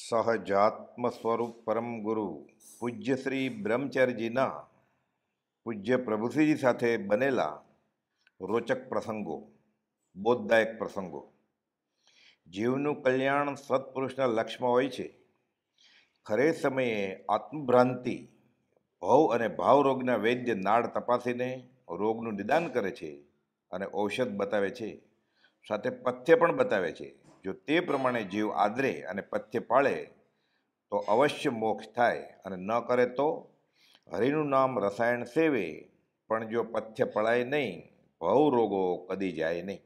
સહજાત્મ સ્વરૂપ પરમ ગુરુ પૂજ્ય શ્રી બ્રહ્મચર્યજીના પૂજ્ય પ્રભુશ્રીજી સાથે બનેલા રોચક પ્રસંગો બોધદાયક પ્રસંગો જીવનું કલ્યાણ સત્પુરુષના લક્ષ્યમાં હોય છે ખરે સમયે આત્મભ્રાંતિ ભવ અને ભાવરોગના વૈદ્ય નાડ તપાસીને રોગનું નિદાન કરે છે અને ઔષધ બતાવે છે સાથે પથ્ય પણ બતાવે છે જો તે પ્રમાણે જીવ આદરે અને પથ્ય પાળે તો અવશ્ય મોક્ષ થાય અને ન કરે તો હરિનું નામ રસાયણ સેવે પણ જો પથ્ય પળાય નહીં ભવ રોગો કદી જાય નહીં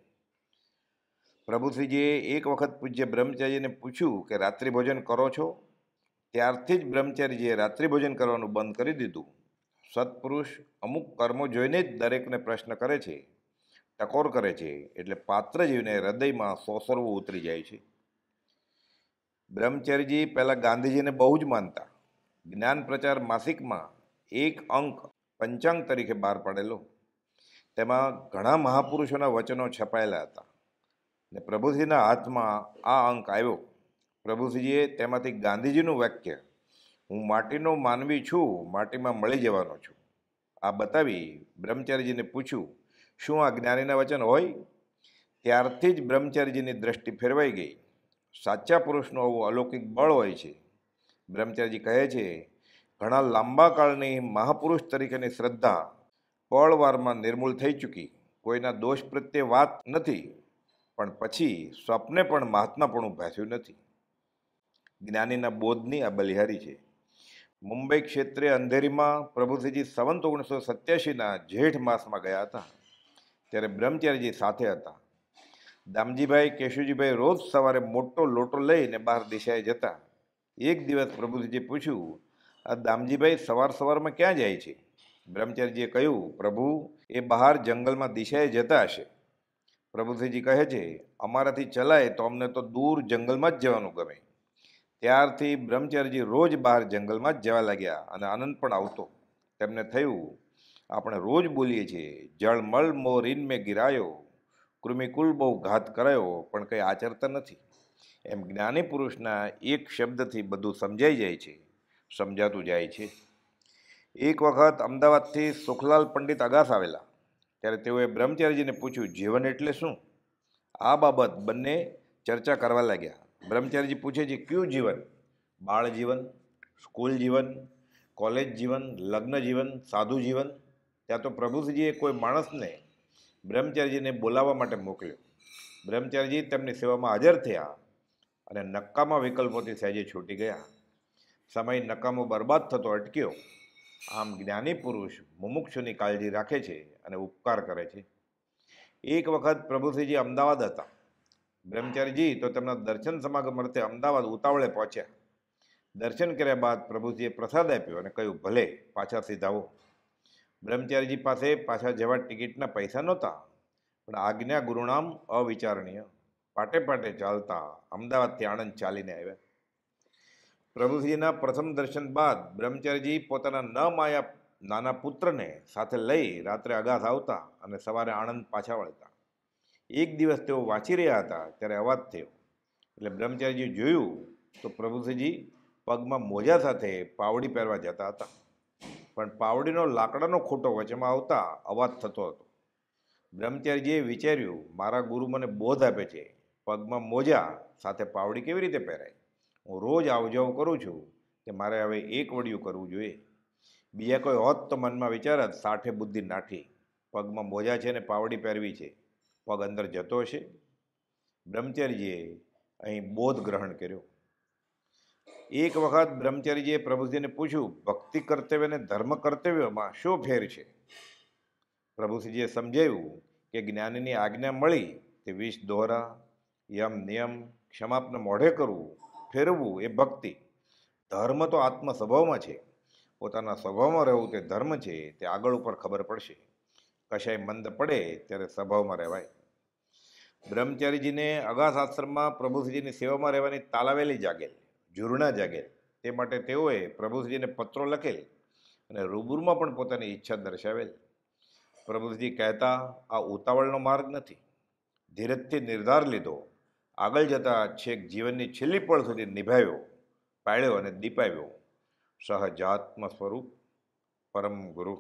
પ્રભુશ્રીજીએ એક વખત પૂજ્ય બ્રહ્મચારીને પૂછ્યું કે રાત્રિભોજન કરો છો ત્યારથી જ બ્રહ્મચારીજીએ રાત્રિભોજન કરવાનું બંધ કરી દીધું સત્પુરુષ અમુક કર્મો જોઈને જ દરેકને પ્રશ્ન કરે છે ટકોર કરે છે એટલે પાત્ર જીવને હૃદયમાં સોસરવું ઉતરી જાય છે બ્રહ્મચર્યજી પહેલાં ગાંધીજીને બહુ જ માનતા જ્ઞાન પ્રચાર માસિકમાં એક અંક પંચાંગ તરીકે બહાર પાડેલો તેમાં ઘણા મહાપુરુષોના વચનો છપાયેલા હતા ને પ્રભુજીના હાથમાં આ અંક આવ્યો પ્રભુજીએ તેમાંથી ગાંધીજીનું વાક્ય હું માટીનો માનવી છું માટીમાં મળી જવાનો છું આ બતાવી બ્રહ્મચારીજીને પૂછ્યું શું આ જ્ઞાનીના વચન હોય ત્યારથી જ બ્રહ્મચર્યજીની દ્રષ્ટિ ફેરવાઈ ગઈ સાચા પુરુષનું આવું અલૌકિક બળ હોય છે બ્રહ્મચર્યજી કહે છે ઘણા લાંબા કાળની મહાપુરુષ તરીકેની શ્રદ્ધા પળવારમાં નિર્મૂળ થઈ ચૂકી કોઈના દોષ પ્રત્યે વાત નથી પણ પછી સ્વપ્ને પણ મહાત્માપણું ભાસ્યું નથી જ્ઞાનીના બોધની આ બલિહારી છે મુંબઈ ક્ષેત્રે અંધેરીમાં પ્રભુસિંહજી સંવંત ઓગણીસો સત્યાસીના જેઠ માસમાં ગયા હતા ત્યારે બ્રહ્મચારીજી સાથે હતા દામજીભાઈ કેશુજીભાઈ રોજ સવારે મોટો લોટો લઈને બહાર દિશાએ જતા એક દિવસ પ્રભુજીએ પૂછ્યું આ દામજીભાઈ સવાર સવારમાં ક્યાં જાય છે બ્રહ્મચારીજીએ કહ્યું પ્રભુ એ બહાર જંગલમાં દિશાએ જતા હશે પ્રભુજીજી કહે છે અમારાથી ચલાય તો અમને તો દૂર જંગલમાં જ જવાનું ગમે ત્યારથી બ્રહ્મચારીજી રોજ બહાર જંગલમાં જ જવા લાગ્યા અને આનંદ પણ આવતો તેમને થયું આપણે રોજ બોલીએ છીએ જળમળ મોરીન મેં ગિરાયો કૃમિકુલ બહુ ઘાત કરાયો પણ કંઈ આચરતા નથી એમ જ્ઞાની પુરુષના એક શબ્દથી બધું સમજાઈ જાય છે સમજાતું જાય છે એક વખત અમદાવાદથી સુખલાલ પંડિત અગાસ આવેલા ત્યારે તેઓએ બ્રહ્મચારીજીને પૂછ્યું જીવન એટલે શું આ બાબત બંને ચર્ચા કરવા લાગ્યા બ્રહ્મચારીજી પૂછે છે કયું જીવન બાળ જીવન સ્કૂલ જીવન કોલેજ જીવન લગ્ન જીવન સાધુ જીવન ત્યાં તો પ્રભુજીએ કોઈ માણસને બ્રહ્મચારીજીને બોલાવવા માટે મોકલ્યો બ્રહ્મચારીજી તેમની સેવામાં હાજર થયા અને નકામા વિકલ્પોથી સહેજે છૂટી ગયા સમય નકામો બરબાદ થતો અટક્યો આમ જ્ઞાની પુરુષ મુમુક્ષુની કાળજી રાખે છે અને ઉપકાર કરે છે એક વખત પ્રભુસિંહજી અમદાવાદ હતા બ્રહ્મચારીજી તો તેમના દર્શન સમાગમ અર્થે અમદાવાદ ઉતાવળે પહોંચ્યા દર્શન કર્યા બાદ પ્રભુજીએ પ્રસાદ આપ્યો અને કહ્યું ભલે પાછા સીધાવો બ્રહ્મચારીજી પાસે પાછા જવા ટિકિટના પૈસા નહોતા પણ આજ્ઞા ગુરુનામ અવિચારણીય પાટે પાટે ચાલતા અમદાવાદથી આણંદ ચાલીને આવ્યા પ્રભુજીના પ્રથમ દર્શન બાદ બ્રહ્મચારીજી પોતાના ન માયા નાના પુત્રને સાથે લઈ રાત્રે અગાસ આવતા અને સવારે આણંદ પાછા વળતા એક દિવસ તેઓ વાંચી રહ્યા હતા ત્યારે અવાજ થયો એટલે બ્રહ્મચારીજી જોયું તો પ્રભુજીજી પગમાં મોજા સાથે પાવડી પહેરવા જતા હતા પણ પાવડીનો લાકડાનો ખોટો વચમાં આવતા અવાજ થતો હતો બ્રહ્મચારીજીએ વિચાર્યું મારા ગુરુ મને બોધ આપે છે પગમાં મોજા સાથે પાવડી કેવી રીતે પહેરાય હું રોજ આવજાવ કરું છું કે મારે હવે એક વડિયું કરવું જોઈએ બીજા કોઈ હોત તો મનમાં વિચાર જ સાઠે બુદ્ધિ નાઠી પગમાં મોજા છે ને પાવડી પહેરવી છે પગ અંદર જતો હશે બ્રહ્મચારીજીએ અહીં બોધ ગ્રહણ કર્યો એક વખત બ્રહ્મચારીજીએ પ્રભુજીને પૂછ્યું ભક્તિ કર્તવ્ય અને ધર્મ કર્તવ્યમાં શું ફેર છે પ્રભુશ્રીજીએ સમજાવ્યું કે જ્ઞાનીની આજ્ઞા મળી તે વિષ દોહરા યમ નિયમ ક્ષમાપને મોઢે કરવું ફેરવવું એ ભક્તિ ધર્મ તો આત્મ સ્વભાવમાં છે પોતાના સ્વભાવમાં રહેવું તે ધર્મ છે તે આગળ ઉપર ખબર પડશે કશાય મંદ પડે ત્યારે સ્વભાવમાં રહેવાય બ્રહ્મચારીજીને અગાસ આશ્રમમાં પ્રભુશ્રીજીની સેવામાં રહેવાની તાલાવેલી જાગેલ ઝૂરણા જાગે તે માટે તેઓએ પ્રભુજીને પત્રો લખેલ અને રૂબરૂમાં પણ પોતાની ઈચ્છા દર્શાવેલ પ્રભુજી કહેતા આ ઉતાવળનો માર્ગ નથી ધીરજથી નિર્ધાર લીધો આગળ જતાં છેક જીવનની છેલ્લી પળ સુધી નિભાવ્યો પાળ્યો અને દીપાવ્યો સહજાત્મ સ્વરૂપ પરમ ગુરુ